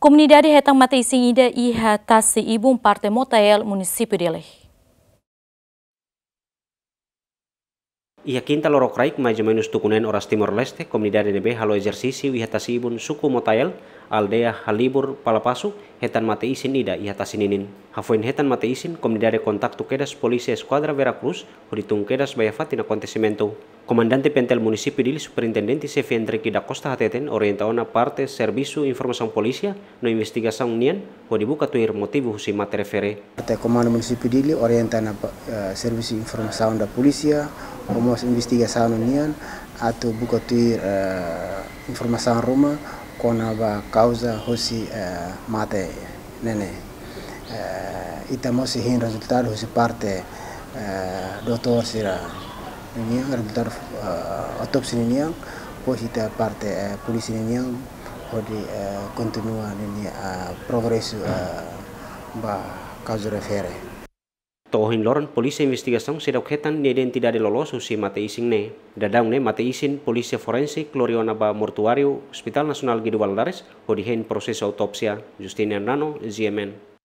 Comunidade recém Singida Iha Tasi ibum parte motel Munisipi dele. Iya Kinta lorok raik más o menos Oras Timor-Leste, di NB, halo Ejersisi y hatasi ibun suku motel aldea halibur palapasu hetan mate isin ida ia tasininin. Hafuin hetan mate isin kontak tu polisi polisi esquadra Veracruz huritung kedas bayafat in kontesimento. Komandante pentel municipio dili superintendente Sefi Enrique da Costa Hateten orientaona parte servisu informasaun polisia no investigasaun nian o dibuka tuir motivu husi mate refere. Parte Komando municipio dili orienta uh, da polisia, como investigasaun nian atau buka tuir uh, rumah konaba causa hosi eh, mate nene eh, itamos hin resultado hosi parte eh, doutor sira ini resultado autopsi ini yang posita parte polisi ini yang hodi continua ini progresso ba causa refere Tohin loron polisi investigasi sedang ketan ni tidak de lolos usi mate isin ne. Dadang ne mate isin polisi forensik Loriona ba mortuario Hospital Nasional Gidu Valdares proses autopsia Justinian Nano, ZMN.